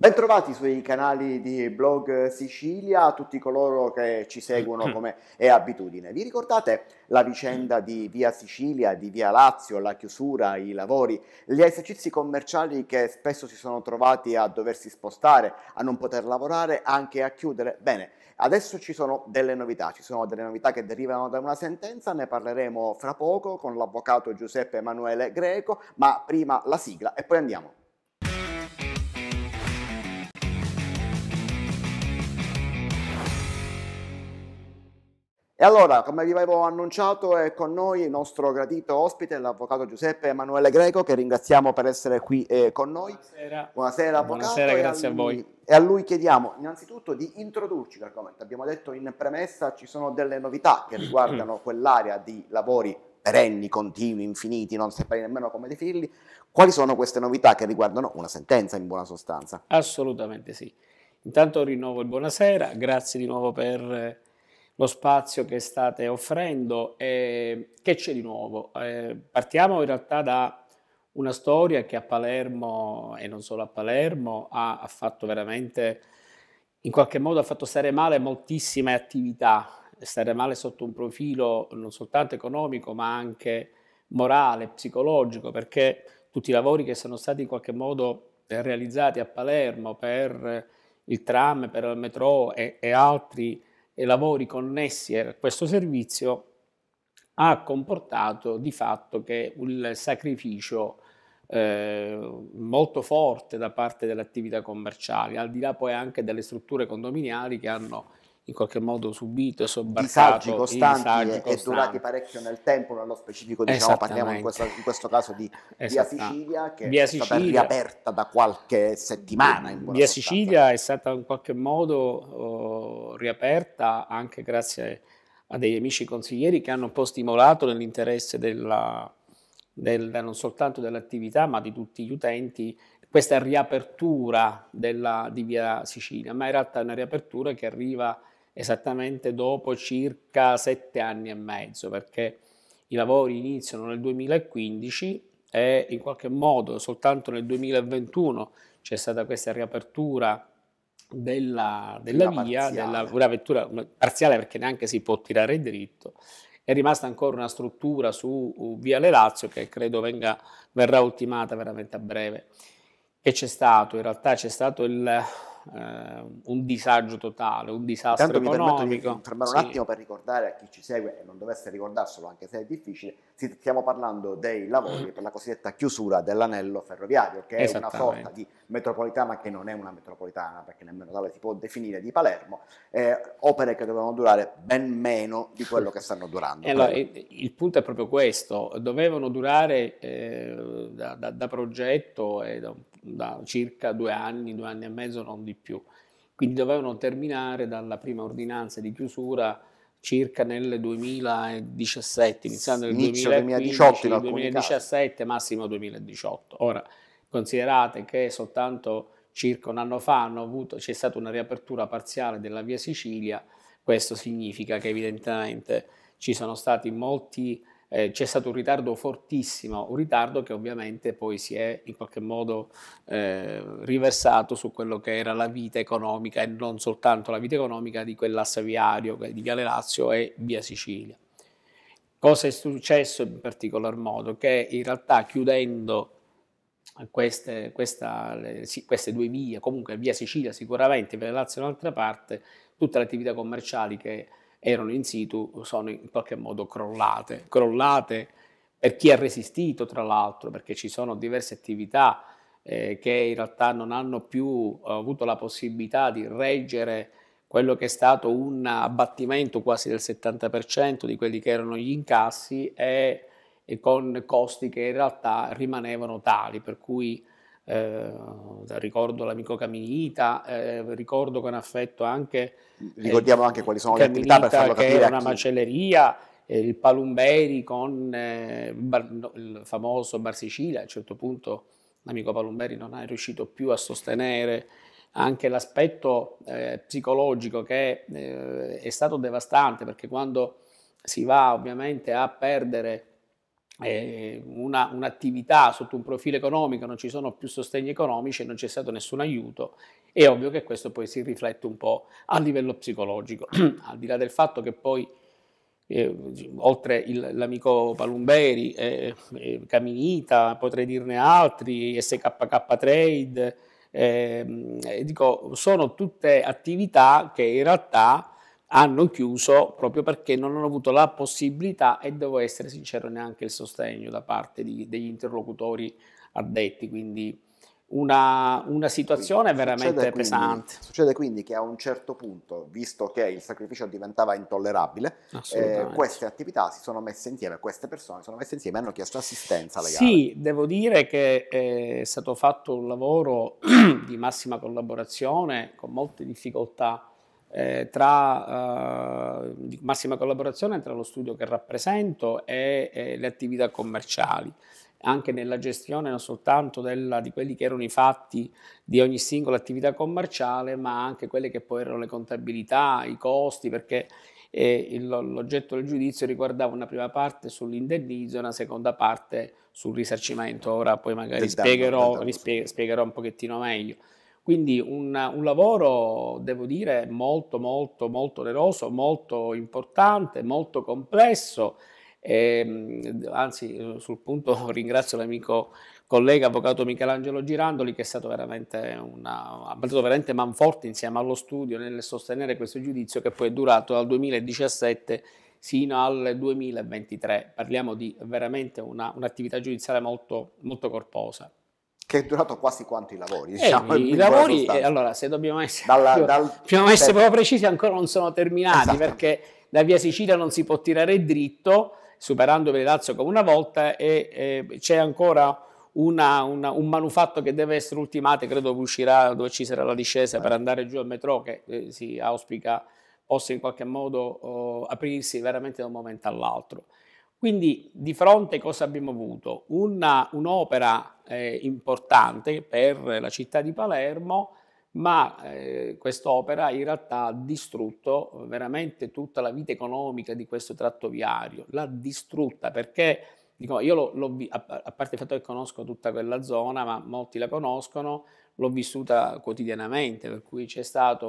Bentrovati sui canali di Blog Sicilia, a tutti coloro che ci seguono mm-hmm. come è abitudine. Vi ricordate la vicenda di Via Sicilia, di Via Lazio, la chiusura, i lavori, gli esercizi commerciali che spesso si sono trovati a doversi spostare, a non poter lavorare, anche a chiudere? Bene, adesso ci sono delle novità, ci sono delle novità che derivano da una sentenza, ne parleremo fra poco con l'avvocato Giuseppe Emanuele Greco, ma prima la sigla e poi andiamo. E allora, come vi avevo annunciato, è con noi il nostro gradito ospite, l'avvocato Giuseppe Emanuele Greco, che ringraziamo per essere qui eh, con noi. Buonasera. Buonasera, avvocato. Buonasera, grazie lui, a voi. E a lui chiediamo innanzitutto di introdurci l'argomento. Abbiamo detto in premessa ci sono delle novità che riguardano quell'area di lavori perenni, continui, infiniti, non saprei nemmeno come definirli. Quali sono queste novità che riguardano una sentenza in buona sostanza? Assolutamente sì. Intanto rinnovo il buonasera, grazie di nuovo per lo spazio che state offrendo e che c'è di nuovo. Eh, partiamo in realtà da una storia che a Palermo e non solo a Palermo ha, ha fatto veramente, in qualche modo ha fatto stare male moltissime attività, stare male sotto un profilo non soltanto economico ma anche morale, psicologico, perché tutti i lavori che sono stati in qualche modo eh, realizzati a Palermo per il tram, per il metro e, e altri e lavori connessi a questo servizio ha comportato di fatto che il sacrificio eh, molto forte da parte delle attività commerciali, al di là poi anche delle strutture condominiali che hanno in qualche modo subito e sobbarcato. Disagi costanti, disagi e, costanti. durati parecchio nel tempo, nello specifico diciamo, parliamo in questo, in questo caso di Via Sicilia che Via Sicilia. è stata riaperta da qualche settimana. in Via sostanza. Sicilia è stata in qualche modo uh, riaperta anche grazie a degli amici consiglieri che hanno un po' stimolato nell'interesse della, del, non soltanto dell'attività ma di tutti gli utenti questa riapertura della, di Via Sicilia, ma in realtà è una riapertura che arriva esattamente dopo circa sette anni e mezzo, perché i lavori iniziano nel 2015 e in qualche modo soltanto nel 2021 c'è stata questa riapertura della, della via, parziale. della, una vettura parziale perché neanche si può tirare dritto. È rimasta ancora una struttura su uh, Viale Lazio che credo venga, verrà ultimata veramente a breve. E c'è stato? In realtà c'è stato il, eh, un disagio totale, un disastro Intanto economico. Mi permetto di fermare un sì. attimo per ricordare a chi ci segue e non dovesse ricordarselo anche se è difficile, stiamo parlando dei lavori per la cosiddetta chiusura dell'anello ferroviario, che è una sorta di metropolitana che non è una metropolitana perché nemmeno tale si può definire di Palermo, eh, opere che dovevano durare ben meno di quello che stanno durando. Allora, il punto è proprio questo, dovevano durare eh, da, da, da progetto e da un da circa due anni, due anni e mezzo, non di più. Quindi dovevano terminare dalla prima ordinanza di chiusura circa nel 2017, iniziando nel 2015, 2018 2017, casi. massimo 2018. Ora, considerate che soltanto circa un anno fa avuto, c'è stata una riapertura parziale della via Sicilia, questo significa che evidentemente ci sono stati molti eh, c'è stato un ritardo fortissimo, un ritardo che ovviamente poi si è in qualche modo eh, riversato su quello che era la vita economica e non soltanto la vita economica di quell'asse viario di Viale Lazio e Via Sicilia. Cosa è successo in particolar modo? Che in realtà chiudendo queste, questa, queste due vie, comunque Via Sicilia sicuramente, Via Lazio un'altra parte, tutte le attività commerciali che erano in situ sono in qualche modo crollate, crollate per chi ha resistito tra l'altro, perché ci sono diverse attività eh, che in realtà non hanno più eh, avuto la possibilità di reggere quello che è stato un abbattimento quasi del 70% di quelli che erano gli incassi e, e con costi che in realtà rimanevano tali, per cui eh, ricordo l'amico Caminita, eh, ricordo con affetto anche... Eh, Ricordiamo anche quali sono Caminita, le attività per farlo capire che una macelleria, eh, il Palumberi con eh, bar, il famoso Bar Sicilia, a un certo punto l'amico Palumberi non è riuscito più a sostenere anche l'aspetto eh, psicologico che eh, è stato devastante perché quando si va ovviamente a perdere eh, una, un'attività sotto un profilo economico, non ci sono più sostegni economici, non c'è stato nessun aiuto, è ovvio che questo poi si riflette un po' a livello psicologico, al di là del fatto che poi eh, oltre il, l'amico Palumberi, eh, eh, Caminita, potrei dirne altri, SKK Trade, ehm, dico, sono tutte attività che in realtà hanno chiuso proprio perché non hanno avuto la possibilità e devo essere sincero neanche il sostegno da parte di, degli interlocutori addetti, quindi una, una situazione quindi, veramente succede pesante. Quindi, succede quindi che a un certo punto, visto che il sacrificio diventava intollerabile, eh, queste attività si sono messe insieme, queste persone si sono messe insieme e hanno chiesto assistenza legale. Sì, devo dire che eh, è stato fatto un lavoro di massima collaborazione, con molte difficoltà eh, tra eh, massima collaborazione tra lo studio che rappresento e, e, le attività commerciali, anche nella gestione non soltanto della, di quelli che erano i fatti di ogni singola attività commerciale, ma anche quelle che poi erano le contabilità, i costi, perché e eh, l'oggetto del giudizio riguardava una prima parte sull'indennizzo e una seconda parte sul risarcimento. Ora poi magari spiegherò, spiegherò, un pochettino meglio. Quindi un, un, lavoro, devo dire, molto, molto, molto oneroso, molto importante, molto complesso. E, ehm, anzi, sul punto ringrazio l'amico collega avvocato Michelangelo Girandoli che è stato veramente una, ha battuto veramente manforte insieme allo studio nel sostenere questo giudizio che poi è durato dal 2017 sino al 2023. Parliamo di veramente una, un'attività giudiziaria molto, molto corposa che è durato quasi quanto i lavori. Eh, diciamo, I lavori, eh, allora, se dobbiamo essere, Dalla, più, dal, dobbiamo essere proprio precisi, ancora non sono terminati esatto. perché da via Sicilia non si può tirare dritto, superando Velazzo come una volta, e, e c'è ancora una, una, un manufatto che deve essere ultimato, credo che uscirà dove ci sarà la discesa eh. per andare giù al metro, che eh, si auspica possa in qualche modo oh, aprirsi veramente da un momento all'altro. Quindi di fronte cosa abbiamo avuto? Una, un'opera eh, importante per la città di Palermo, ma eh, quest'opera in realtà ha distrutto veramente tutta la vita economica di questo tratto viario, l'ha distrutta perché dico, io l'ho, l'ho, a parte il fatto che conosco tutta quella zona, ma molti la conoscono, l'ho vissuta quotidianamente, per cui c'è stata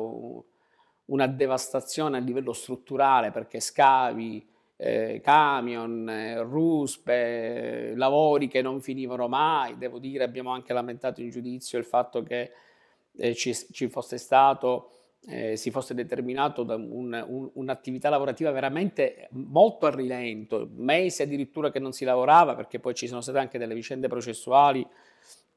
una devastazione a livello strutturale perché scavi, eh, camion, eh, ruspe, lavori che non finivano mai. Devo dire, abbiamo anche lamentato in giudizio il fatto che eh, ci, ci, fosse stato, eh, si fosse determinato un, un, un'attività lavorativa veramente molto a rilento, mesi addirittura che non si lavorava, perché poi ci sono state anche delle vicende processuali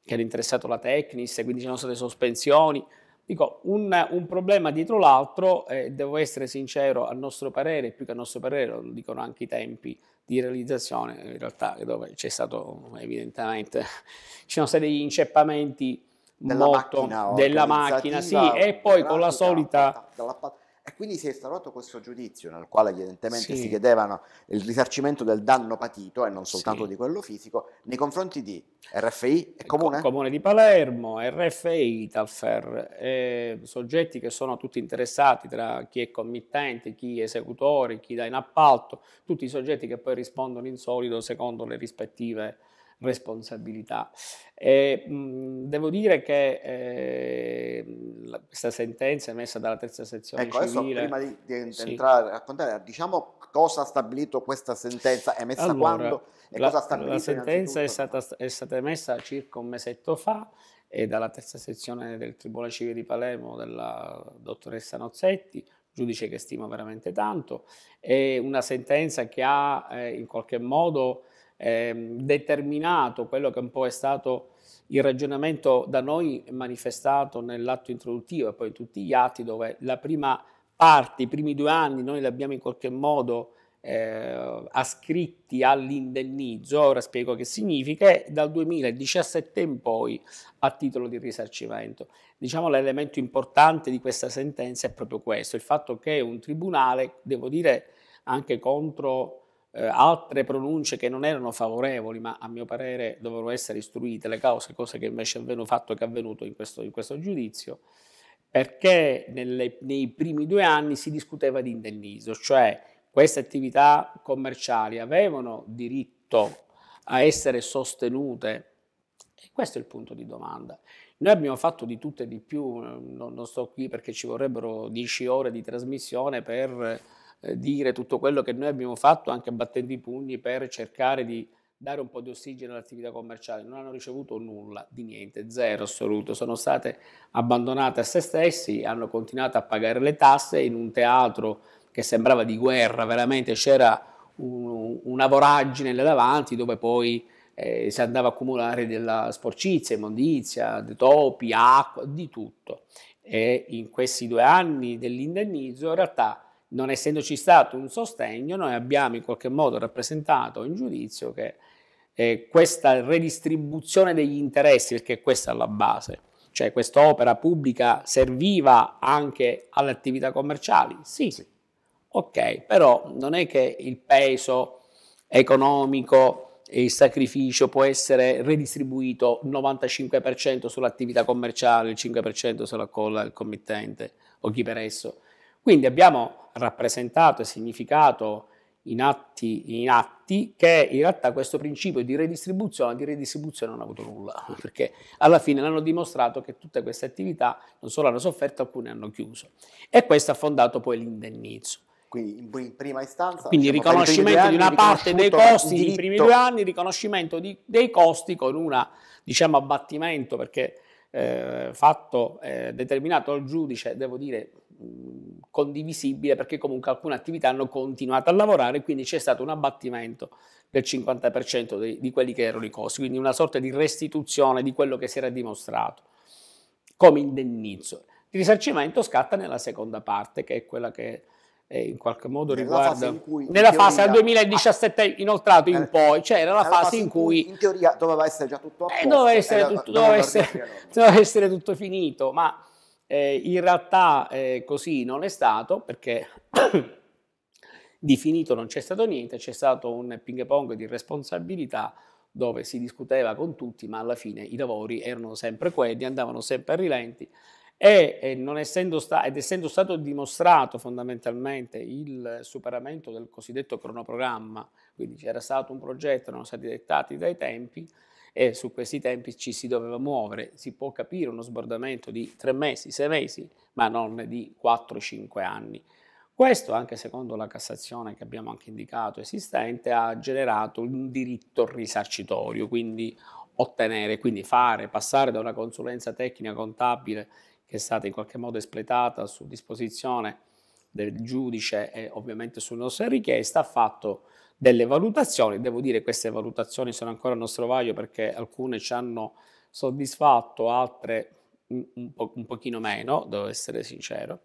che hanno interessato la Tecnis, quindi ci sono state sospensioni. Dico, un, un problema dietro l'altro, eh, devo essere sincero, a nostro parere, più che a nostro parere, lo dicono anche i tempi di realizzazione, in realtà dove c'è stato evidentemente, ci sono stati degli inceppamenti della molto macchina, della macchina, sì, e poi con la solita... Della, della, e quindi si è instaurato questo giudizio nel quale evidentemente sì. si chiedevano il risarcimento del danno patito e non soltanto sì. di quello fisico nei confronti di RFI e Comune? Comune di Palermo, RFI, Italfer, eh, soggetti che sono tutti interessati tra chi è committente, chi è esecutore, chi dà in appalto, tutti i soggetti che poi rispondono in solido secondo le rispettive responsabilità. E, mh, devo dire che eh, la, questa sentenza emessa dalla terza sezione ecco, civile... Ecco, prima di, di sì. entrare a raccontare, diciamo cosa ha stabilito questa sentenza, emessa allora, quando e la, cosa ha stabilito La sentenza è stata, è stata emessa circa un mesetto fa e dalla terza sezione del Tribunale Civile di Palermo della dottoressa Nozzetti, giudice che stimo veramente tanto, è una sentenza che ha eh, in qualche modo Ehm, determinato quello che un po' è stato il ragionamento da noi manifestato nell'atto introduttivo e poi in tutti gli atti dove la prima parte, i primi due anni noi li abbiamo in qualche modo eh, ascritti all'indennizzo, ora spiego che significa, e dal 2017 in poi a titolo di risarcimento. Diciamo l'elemento importante di questa sentenza è proprio questo, il fatto che un tribunale, devo dire anche contro eh, altre pronunce che non erano favorevoli, ma a mio parere dovevano essere istruite le cause, cose che invece hanno fatto che è avvenuto in questo, in questo giudizio, perché nelle, nei primi due anni si discuteva di indennizzo, cioè queste attività commerciali avevano diritto a essere sostenute? E questo è il punto di domanda. Noi abbiamo fatto di tutto e di più, non, non sto qui perché ci vorrebbero 10 ore di trasmissione per eh, dire tutto quello che noi abbiamo fatto anche battendo i pugni per cercare di dare un po' di ossigeno all'attività commerciale, non hanno ricevuto nulla, di niente, zero assoluto, sono state abbandonate a se stessi, hanno continuato a pagare le tasse in un teatro che sembrava di guerra, veramente c'era un, una voragine là davanti dove poi eh, si andava a accumulare della sporcizia, immondizia, dei topi, acqua, di tutto. E in questi due anni dell'indennizzo in realtà non essendoci stato un sostegno, noi abbiamo in qualche modo rappresentato in giudizio che eh, questa redistribuzione degli interessi, perché questa è la base, cioè questa opera pubblica serviva anche alle attività commerciali? Sì. sì. Ok, però non è che il peso economico e il sacrificio può essere redistribuito 95% sull'attività commerciale, il 5% se lo accolla il committente o chi per esso. Quindi abbiamo rappresentato e significato in atti, in atti, che in realtà questo principio di redistribuzione, di redistribuzione non ha avuto nulla, perché alla fine l'hanno dimostrato che tutte queste attività non solo hanno sofferto, alcune hanno chiuso. E questo ha fondato poi l'indennizzo. Quindi in prima istanza... Quindi diciamo, riconoscimento di una parte dei costi diritto. nei primi due anni, riconoscimento di, dei costi con un diciamo, abbattimento, perché eh, fatto eh, determinato dal giudice, devo dire, mm, condivisibile perché comunque alcune attività hanno continuato a lavorare, e quindi c'è stato un abbattimento del 50% di, di quelli che erano i costi, quindi una sorta di restituzione di quello che si era dimostrato come indennizzo. Il risarcimento scatta nella seconda parte, che è quella che eh, in qualche modo nella riguarda... Fase cui, nella teoria, fase, dal 2017 ah, inoltrato in eh, poi, c'era cioè la fase, fase in, cui, in teoria doveva essere già tutto Eh, doveva, cioè, essere, doveva, essere, doveva essere tutto finito, ma eh, in realtà eh, così non è stato perché... di finito non c'è stato niente, c'è stato un ping pong di responsabilità dove si discuteva con tutti, ma alla fine i lavori erano sempre quelli, andavano sempre a rilenti e non essendo sta- ed essendo stato dimostrato fondamentalmente il superamento del cosiddetto cronoprogramma, quindi c'era stato un progetto, erano stati dettati dai tempi e su questi tempi ci si doveva muovere, si può capire uno sbordamento di tre mesi, sei mesi, ma non di 4-5 anni. Questo, anche secondo la Cassazione che abbiamo anche indicato esistente, ha generato un diritto risarcitorio, quindi ottenere, quindi fare, passare da una consulenza tecnica contabile che è stata in qualche modo espletata su disposizione del giudice e ovviamente su nostra richiesta, ha fatto delle valutazioni. Devo dire che queste valutazioni sono ancora a nostro vaglio perché alcune ci hanno soddisfatto, altre un, po- un pochino meno, devo essere sincero.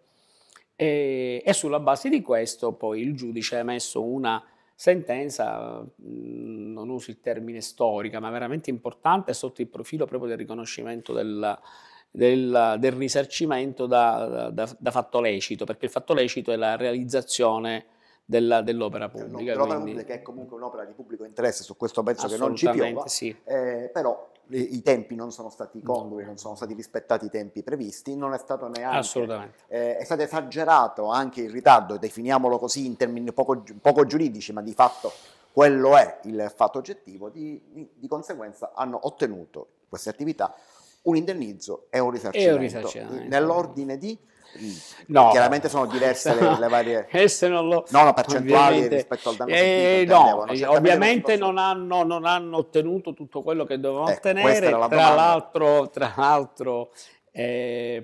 E, e, sulla base di questo poi il giudice ha emesso una sentenza, non uso il termine storica, ma veramente importante sotto il profilo proprio del riconoscimento del, del, del risarcimento da, da, da, fatto lecito, perché il fatto lecito è la realizzazione della, dell'opera pubblica. L'opera pubblica è comunque un'opera di pubblico interesse, su questo penso che non ci piova, sì. eh, però i tempi non sono stati congrui, non sono stati rispettati i tempi previsti, non è stato neanche... Eh, è stato esagerato anche il ritardo, definiamolo così in termini poco, poco giuridici, ma di fatto quello è il fatto oggettivo, di, di, di conseguenza hanno ottenuto queste attività un indennizzo e un risarcimento. e Un risarcimento. Nell'ordine di... No, chiaramente sono diverse le, le varie lo, no, no, percentuali rispetto al danno eh, no, ovviamente non, posso... hanno, non, hanno, ottenuto tutto quello che dovevano eh, ottenere la tra l'altro, tra l'altro eh,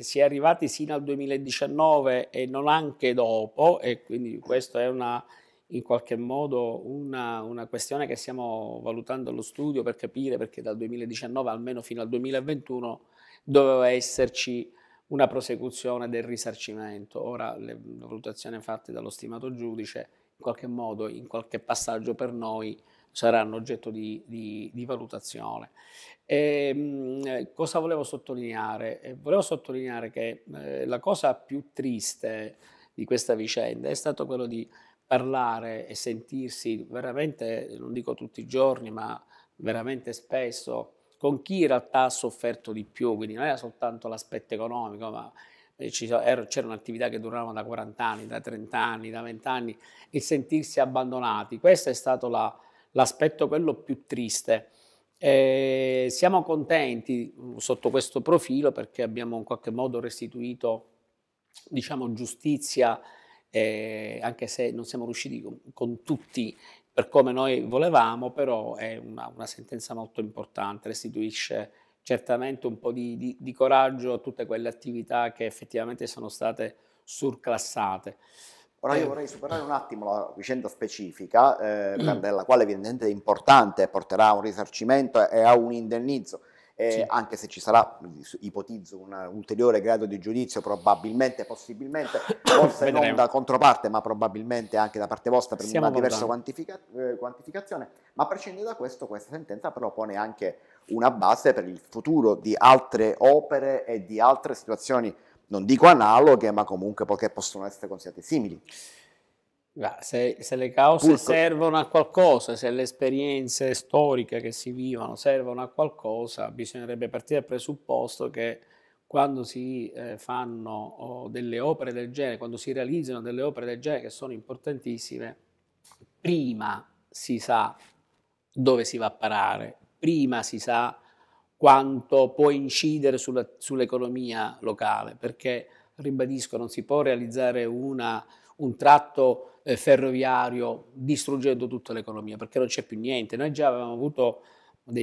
si è arrivati sino al 2019 e non anche dopo e quindi questo è una in qualche modo una, una, questione che stiamo valutando allo studio per capire perché dal 2019 almeno fino al 2021 doveva esserci una prosecuzione del risarcimento. Ora le valutazioni fatte dallo stimato giudice in qualche modo, in qualche passaggio per noi saranno oggetto di, di, di valutazione. E, ehm, mh, cosa volevo sottolineare? Eh, volevo sottolineare che eh, la cosa più triste di questa vicenda è stato quello di parlare e sentirsi veramente, non dico tutti i giorni, ma veramente spesso, con chi in realtà ha sofferto di più, quindi non era soltanto l'aspetto economico, ma eh, er, c'era un'attività che durava da 40 anni, da 30 anni, da 20 anni, e sentirsi abbandonati. Questo è stato la, l'aspetto quello più triste. E siamo contenti mm, sotto questo profilo perché abbiamo in qualche modo restituito diciamo, giustizia eh, anche se non siamo riusciti con, con, tutti per come noi volevamo, però è una, una sentenza molto importante, restituisce certamente un po' di, di, di, coraggio a tutte quelle attività che effettivamente sono state surclassate. Ora io eh. vorrei superare un attimo la vicenda specifica, eh, mm. della quale evidentemente è importante, porterà a un risarcimento e a un indennizzo eh, sì. anche se ci sarà, ipotizzo, un ulteriore grado di giudizio, probabilmente, possibilmente, forse non da controparte, ma probabilmente anche da parte vostra per Siamo una diversa quantifica- eh, quantificazione, ma a prescindere da questo questa sentenza però pone anche una base per il futuro di altre opere e di altre situazioni, non dico analoghe, ma comunque che possono essere considerate simili. Se, se, le cause Purco. servono a qualcosa, se le esperienze storiche che si vivono servono a qualcosa, bisognerebbe partire dal presupposto che quando si eh, fanno oh, delle opere del genere, quando si realizzano delle opere del genere che sono importantissime, prima si sa dove si va a parare, prima si sa quanto può incidere sulla, sull'economia locale, perché ribadisco, non si può realizzare una, un tratto eh, ferroviario, distruggendo tutta l'economia, perché non c'è più niente. Noi già avevamo avuto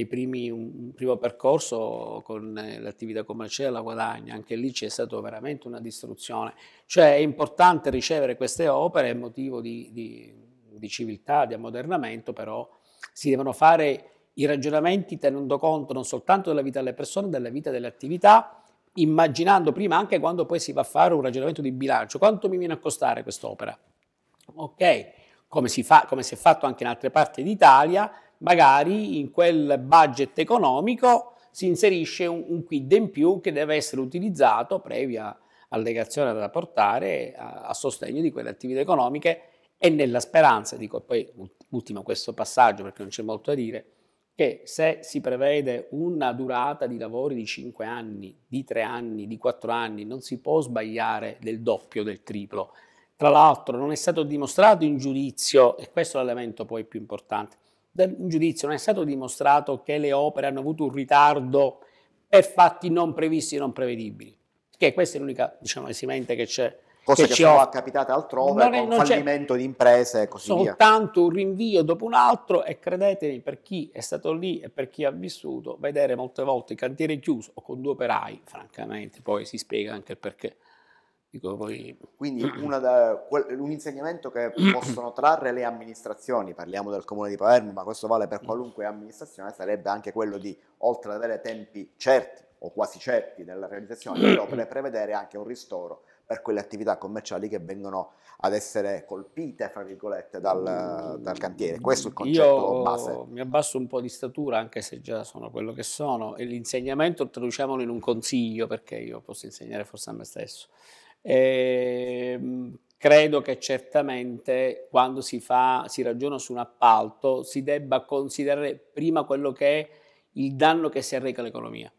primi, un primo percorso con eh, l'attività commerciale la guadagna, anche lì c'è stata veramente una distruzione. Cioè è importante ricevere queste opere, è motivo di, di, di civiltà, di ammodernamento, però si devono fare i ragionamenti tenendo conto non soltanto della vita delle persone, della vita delle attività, immaginando prima anche quando poi si va a fare un ragionamento di bilancio, quanto mi viene a costare quest'opera? ok? Come si, fa, come si è fatto anche in altre parti d'Italia, magari in quel budget economico si inserisce un, un quid in più che deve essere utilizzato previa allegazione da portare a, a sostegno di quelle attività economiche e nella speranza, dico poi ultimo questo passaggio perché non c'è molto da dire, che se si prevede una durata di lavori di 5 anni, di 3 anni, di 4 anni, non si può sbagliare del doppio, del triplo, tra l'altro non è stato dimostrato in giudizio, e questo è l'elemento poi più importante, in giudizio non è stato dimostrato che le opere hanno avuto un ritardo per fatti non previsti e non prevedibili. Che questa è l'unica diciamo, esimente che c'è. Cosa che, che ci sono capitate altrove non è, con fallimento di imprese e così soltanto via. Soltanto un rinvio dopo un altro e credetemi per chi è stato lì e per chi ha vissuto, vedere molte volte il cantiere chiuso o con due operai, francamente, poi si spiega anche il perché. Dico, poi... Quindi da, un insegnamento che possono trarre le amministrazioni, parliamo del comune di Palermo, ma questo vale per qualunque amministrazione, sarebbe anche quello di, oltre ad avere tempi certi o quasi certi della realizzazione delle opere, prevedere anche un ristoro per quelle attività commerciali che vengono ad essere colpite, fra virgolette, dal, dal cantiere. Questo è il concetto Io base. Mi abbasso un po' di statura, anche se già sono quello che sono, e l'insegnamento traduciamolo in un consiglio, perché io posso insegnare forse a me stesso eh, credo che certamente quando si, fa, si ragiona su un appalto si debba considerare prima quello che è il danno che si arreca all'economia.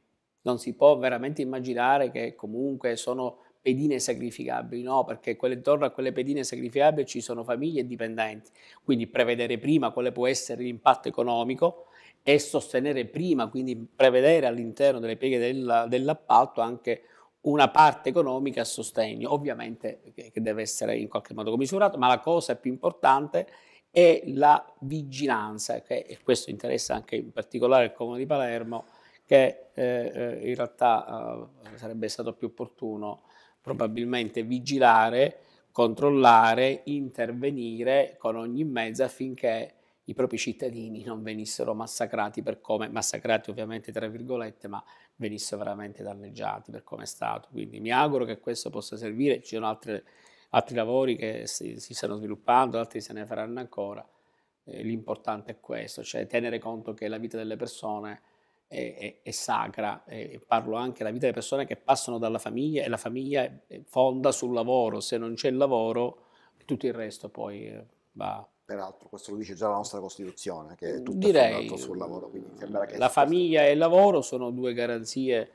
Non si può veramente immaginare che comunque sono pedine sacrificabili, no, perché intorno a quelle pedine sacrificabili ci sono famiglie e dipendenti, quindi prevedere prima quale può essere l'impatto economico e sostenere prima, quindi prevedere all'interno delle pieghe della, dell'appalto anche una parte economica a sostegno, ovviamente che deve essere in qualche modo commisurato, ma la cosa più importante è la vigilanza, che, e questo interessa anche in particolare il Comune di Palermo, che eh, eh, in realtà eh, sarebbe stato più opportuno probabilmente vigilare, controllare, intervenire con ogni mezzo affinché i propri cittadini non venissero massacrati per come, massacrati ovviamente tra virgolette, ma venisse veramente danneggiati per come è stato. Quindi mi auguro che questo possa servire, ci sono altre, altri lavori che si, si, stanno sviluppando, altri se ne faranno ancora. Eh, l'importante è questo, cioè tenere conto che la vita delle persone è, è, è sacra, e parlo anche della vita delle persone che passano dalla famiglia e la famiglia eh, fonda sul lavoro, se non c'è il lavoro tutto il resto poi eh, va peraltro questo lo dice già la nostra Costituzione, che è tutto Direi, fondato sul lavoro. Quindi che la famiglia questo. e il lavoro sono due garanzie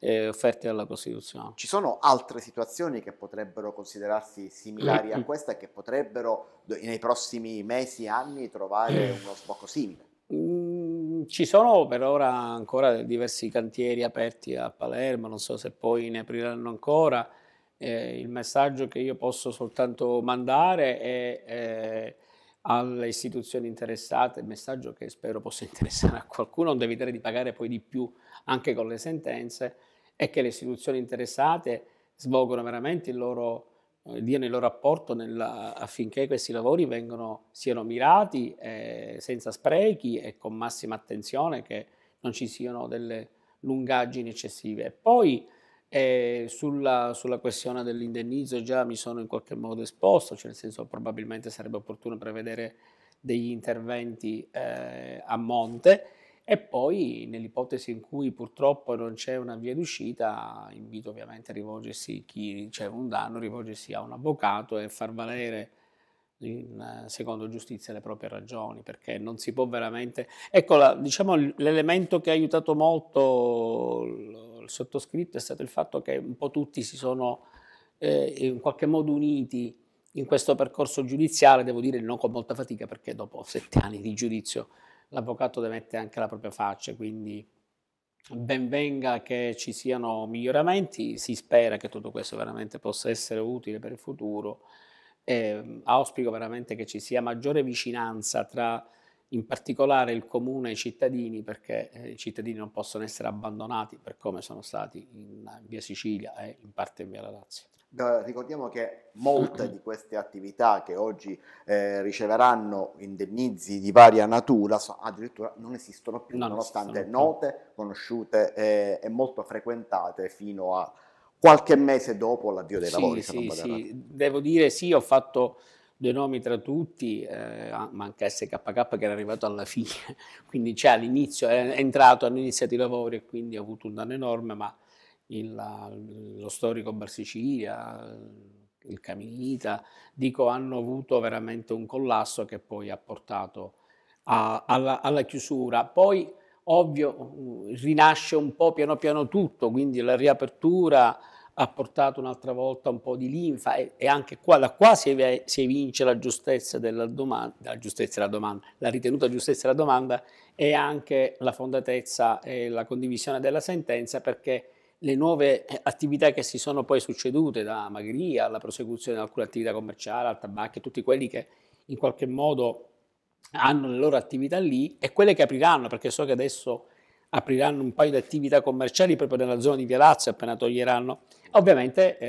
eh, offerte dalla Costituzione. Ci sono altre situazioni che potrebbero considerarsi similari a questa e che potrebbero nei prossimi mesi, anni trovare mm. uno sbocco simile? Mm, ci sono per ora ancora diversi cantieri aperti a Palermo, non so se poi ne apriranno ancora. Eh, il messaggio che io posso soltanto mandare è eh, alle istituzioni interessate, il messaggio che spero possa interessare a qualcuno, di evitare di pagare poi di più anche con le sentenze, è che le istituzioni interessate svolgono veramente il loro, eh, diano il loro apporto nella, affinché questi lavori vengano, siano mirati eh, senza sprechi e con massima attenzione che non ci siano delle lungaggini eccessive. Poi e sulla, sulla, questione dell'indennizzo già mi sono in qualche modo esposto, cioè nel senso probabilmente sarebbe opportuno prevedere degli interventi eh, a monte e poi nell'ipotesi in cui purtroppo non c'è una via d'uscita invito ovviamente a rivolgersi chi c'è un danno, rivolgersi a un avvocato e far valere in, secondo giustizia le proprie ragioni, perché non si può veramente... Ecco, la, diciamo, l'elemento che ha aiutato molto il sottoscritto è stato il fatto che un po' tutti si sono eh, in qualche modo uniti in questo percorso giudiziale, devo dire non con molta fatica perché dopo sette anni di giudizio l'avvocato deve mettere anche la propria faccia, quindi benvenga che ci siano miglioramenti, si spera che tutto questo veramente possa essere utile per il futuro, eh, auspico veramente che ci sia maggiore vicinanza tra in particolare il comune e i cittadini, perché eh, i cittadini non possono essere abbandonati per come sono stati in, in via Sicilia e in parte in via la Lazio. ricordiamo che molte di queste attività che oggi eh, riceveranno indennizi di varia natura so, addirittura non esistono più, non nonostante esistono più. note, conosciute eh, e molto frequentate fino a qualche mese dopo l'avvio dei sì, lavori. Sì, sì. Devo dire sì, ho fatto due nomi tra tutti, eh, manca SKK che era arrivato alla fine, quindi cioè, all'inizio è entrato, hanno iniziato i lavori e quindi ha avuto un danno enorme, ma il, lo storico Bar Sicilia, il Caminita, dico hanno avuto veramente un collasso che poi ha portato a, alla, alla, chiusura. Poi ovvio rinasce un po' piano piano tutto, quindi la riapertura ha portato un'altra volta un po' di linfa e, e anche qua, da qua si, ev- si evince la giustezza della domanda, la giustezza della domanda, la ritenuta giustezza della domanda e anche la fondatezza e la condivisione della sentenza perché le nuove attività che si sono poi succedute da Magria alla prosecuzione di alcune attività commerciali, al tabacco e tutti quelli che in qualche modo hanno le loro attività lì e quelle che apriranno perché so che adesso apriranno un paio di attività commerciali proprio nella zona di Via Lazio appena toglieranno, ovviamente eh,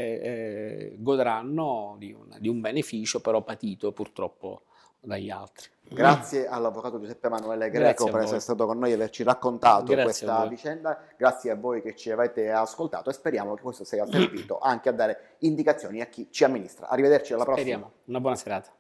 eh, godranno di un, di un beneficio però patito purtroppo dagli altri. Grazie all'avvocato Giuseppe Emanuele Greco per essere stato con noi e averci raccontato Grazie questa vicenda. Grazie a voi che ci avete ascoltato e speriamo che questo sia servito anche a dare indicazioni a chi ci amministra. Arrivederci alla prossima. Speriamo. Una buona serata.